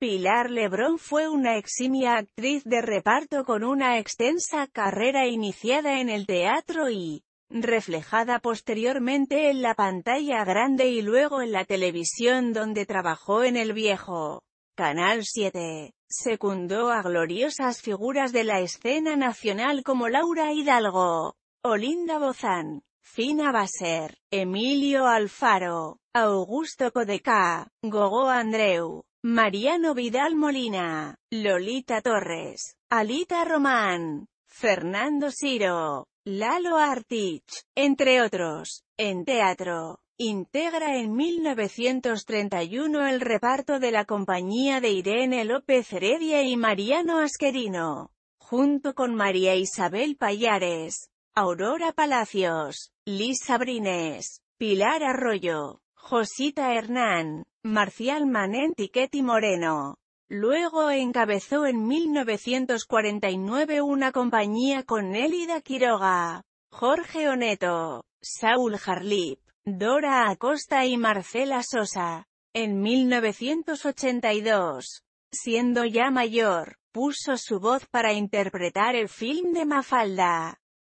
Pilar Lebrón fue una eximia actriz de reparto con una extensa carrera iniciada en el teatro y reflejada posteriormente en la pantalla grande y luego en la televisión donde trabajó en el viejo Canal 7. Secundó a gloriosas figuras de la escena nacional como Laura Hidalgo, Olinda Bozán, Fina Baser, Emilio Alfaro, Augusto Codeca, Gogo Andreu, Mariano Vidal Molina, Lolita Torres, Alita Román, Fernando Siro, Lalo Artich, entre otros, en teatro. Integra en 1931 el reparto de la compañía de Irene López Heredia y Mariano Asquerino, junto con María Isabel Payares, Aurora Palacios, Lisa Brines, Pilar Arroyo, Josita Hernán, Marcial Manent y Ketty Moreno. Luego encabezó en 1949 una compañía con Elida Quiroga, Jorge Oneto, Saúl Jarlip, Dora Acosta y Marcela Sosa. En 1982, siendo ya mayor, puso su voz para interpretar el film de Mafalda.